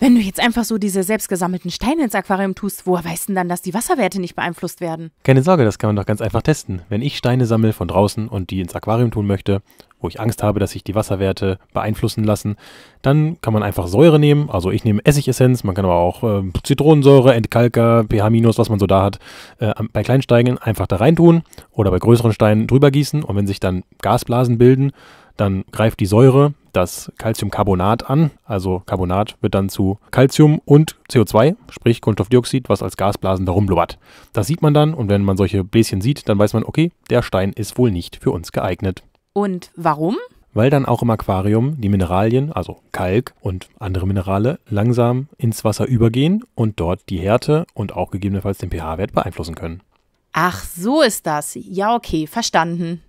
Wenn du jetzt einfach so diese selbstgesammelten Steine ins Aquarium tust, woher weißt du denn dann, dass die Wasserwerte nicht beeinflusst werden? Keine Sorge, das kann man doch ganz einfach testen. Wenn ich Steine sammle von draußen und die ins Aquarium tun möchte, wo ich Angst habe, dass sich die Wasserwerte beeinflussen lassen, dann kann man einfach Säure nehmen. Also ich nehme Essigessenz, man kann aber auch äh, Zitronensäure, Entkalker, pH-, was man so da hat, äh, bei kleinen Steinen einfach da reintun oder bei größeren Steinen drüber gießen und wenn sich dann Gasblasen bilden, dann greift die Säure das Calciumcarbonat an. Also Carbonat wird dann zu Calcium und CO2, sprich Kohlenstoffdioxid, was als Gasblasen darum blubbert. Das sieht man dann und wenn man solche Bläschen sieht, dann weiß man, okay, der Stein ist wohl nicht für uns geeignet. Und warum? Weil dann auch im Aquarium die Mineralien, also Kalk und andere Minerale, langsam ins Wasser übergehen und dort die Härte und auch gegebenenfalls den pH-Wert beeinflussen können. Ach, so ist das. Ja, okay, verstanden.